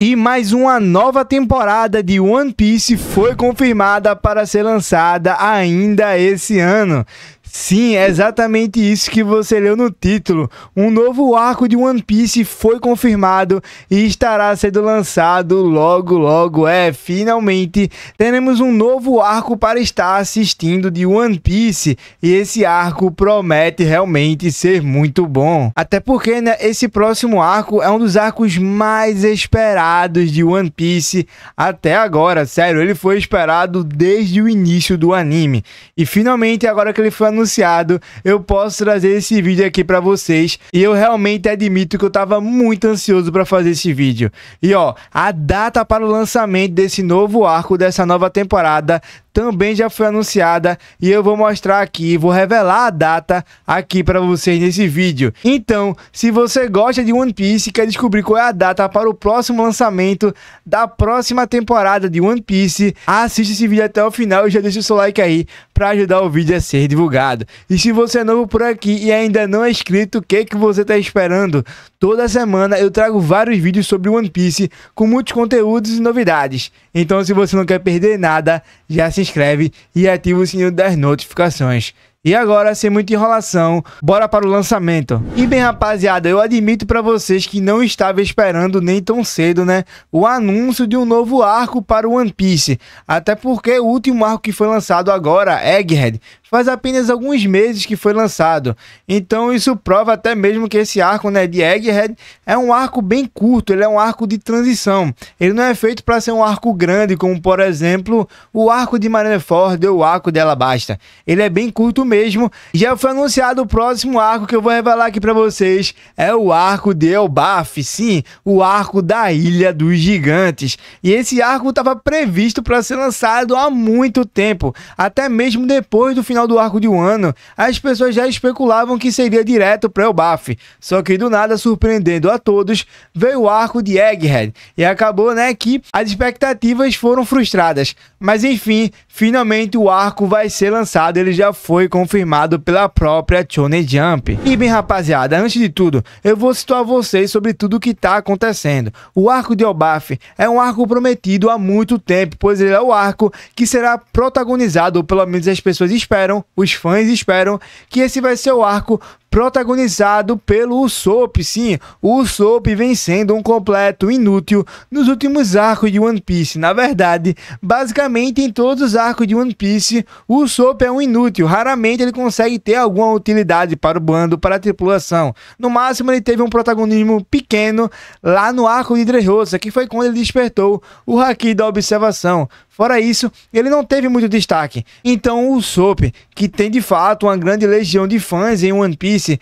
E mais uma nova temporada de One Piece foi confirmada para ser lançada ainda esse ano. Sim, é exatamente isso que você leu no título. Um novo arco de One Piece foi confirmado e estará sendo lançado logo, logo. É, finalmente teremos um novo arco para estar assistindo de One Piece e esse arco promete realmente ser muito bom. Até porque, né, esse próximo arco é um dos arcos mais esperados de One Piece até agora. Sério, ele foi esperado desde o início do anime e finalmente agora que ele foi anunciado anunciado, eu posso trazer esse vídeo aqui para vocês. E eu realmente admito que eu tava muito ansioso para fazer esse vídeo. E ó, a data para o lançamento desse novo arco dessa nova temporada também já foi anunciada e eu vou mostrar aqui, vou revelar a data aqui para vocês nesse vídeo. Então, se você gosta de One Piece e quer descobrir qual é a data para o próximo lançamento da próxima temporada de One Piece, assista esse vídeo até o final e já deixa o seu like aí para ajudar o vídeo a ser divulgado. E se você é novo por aqui e ainda não é inscrito, o que, que você está esperando? Toda semana eu trago vários vídeos sobre One Piece com muitos conteúdos e novidades. Então, se você não quer perder nada, já se se inscreve e ativa o sininho das notificações. E agora, sem muita enrolação, bora para o lançamento. E bem, rapaziada, eu admito para vocês que não estava esperando nem tão cedo, né, o anúncio de um novo arco para o One Piece, até porque o último arco que foi lançado agora, Egghead, faz apenas alguns meses que foi lançado. Então isso prova até mesmo que esse arco né, de Egghead é um arco bem curto, ele é um arco de transição. Ele não é feito para ser um arco grande, como por exemplo o arco de Marineford ou o arco de Alabasta. Ele é bem curto mesmo. Já foi anunciado o próximo arco que eu vou revelar aqui para vocês. É o arco de Elbaf, sim, o arco da Ilha dos Gigantes. E esse arco estava previsto para ser lançado há muito tempo, até mesmo depois do final final do arco de um ano, as pessoas já especulavam que seria direto para o BAF. Só que do nada, surpreendendo a todos, veio o arco de Egghead. E acabou, né, que as expectativas foram frustradas. Mas enfim, finalmente o arco vai ser lançado. Ele já foi confirmado pela própria Shonen Jump. E bem, rapaziada, antes de tudo, eu vou situar vocês sobre tudo o que está acontecendo. O arco de Obaf é um arco prometido há muito tempo, pois ele é o arco que será protagonizado, ou pelo menos as pessoas esperam, esperam, os fãs esperam, que esse vai ser o arco protagonizado pelo Usopp. Sim, o Usopp vem sendo um completo inútil nos últimos arcos de One Piece. Na verdade, basicamente em todos os arcos de One Piece, o Usopp é um inútil. Raramente ele consegue ter alguma utilidade para o bando, para a tripulação. No máximo, ele teve um protagonismo pequeno lá no arco de Dressrosa, que foi quando ele despertou o Haki da Observação. Fora isso, ele não teve muito destaque. Então o Usopp, que tem de fato uma grande legião de fãs em One Piece, Fluminense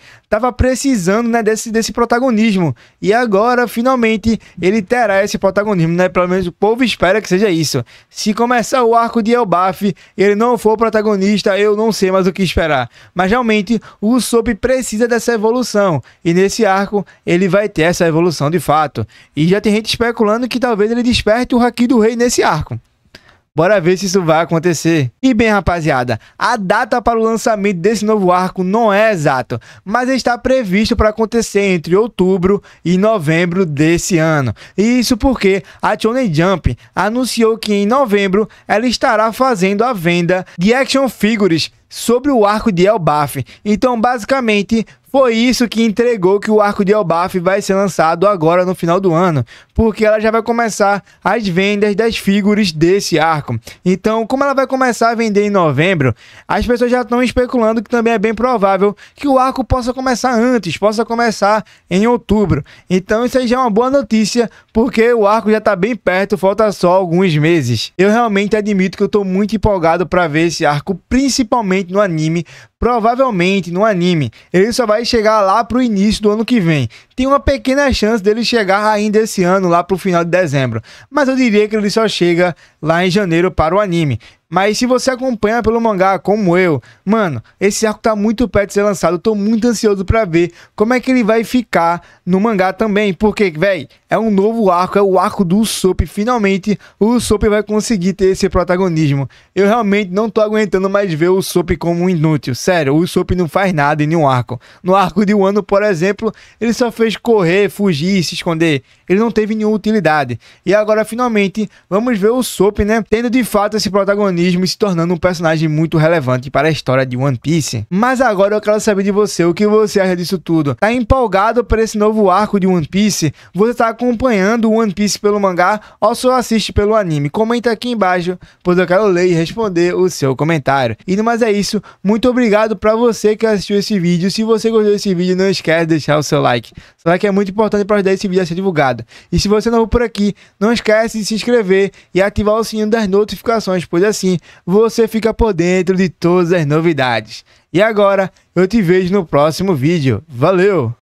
precisando né, desse, desse protagonismo. E agora, finalmente, ele terá esse protagonismo, né? Pelo menos o povo espera que seja isso. Se começar o arco de Elbaf e ele não for protagonista, eu não sei mais o que esperar. Mas realmente, o Sop precisa dessa evolução. E nesse arco, ele vai ter essa evolução de fato. E já tem gente especulando que talvez ele desperte o Haki do Rei nesse arco. Bora ver se isso vai acontecer. E bem, rapaziada, a data para o lançamento desse novo arco não é exato, mas está previsto para acontecer entre outubro e novembro desse ano. E isso porque a Shonen Jump anunciou que em novembro ela estará fazendo a venda de action figures sobre o arco de Elbaf. Então, basicamente, foi isso que entregou que o arco de Elbaf vai ser lançado agora no final do ano, porque ela já vai começar as vendas das figuras desse arco. Então, como ela vai começar a vender em novembro, as pessoas já estão especulando que também é bem provável que o arco possa começar antes, possa começar em outubro. Então, isso aí já é uma boa notícia, porque o arco já está bem perto, falta só alguns meses. Eu realmente admito que eu estou muito empolgado para ver esse arco, principalmente provavelmente no anime, provavelmente no anime, ele só vai chegar lá pro início do ano que vem. Tem uma pequena chance dele chegar ainda esse ano, lá pro final de dezembro. Mas eu diria que ele só chega lá em janeiro para o anime. Mas se você acompanha pelo mangá, como eu, mano, esse arco tá muito perto de ser lançado. Eu tô muito ansioso para ver como é que ele vai ficar no mangá também. Porque, velho, é um novo arco, é o arco do Usopp. Finalmente, o Usopp vai conseguir ter esse protagonismo. Eu realmente não tô aguentando mais ver o Usopp como um inútil. Sério, o Usopp não faz nada em nenhum arco. No arco de Wano, por exemplo, ele só fez correr, fugir, se esconder. Ele não teve nenhuma utilidade. E agora, finalmente, vamos ver o Usopp, né, tendo de fato esse protagonismo protagonismo e se tornando um personagem muito relevante para a história de One Piece. Mas agora eu quero saber de você o que você acha disso tudo. Tá empolgado por esse novo arco de One Piece? Você tá acompanhando One Piece pelo mangá ou só assiste pelo anime? Comenta aqui embaixo, pois eu quero ler e responder o seu comentário. E no mais é isso, muito obrigado para você que assistiu esse vídeo. Se você gostou desse vídeo, não esquece de deixar o seu like. será que é muito importante para ajudar esse vídeo a ser divulgado. E se você é não for por aqui, não esquece de se inscrever e ativar o sininho das notificações, pois assim assim você fica por dentro de todas as novidades. E agora eu te vejo no próximo vídeo. Valeu!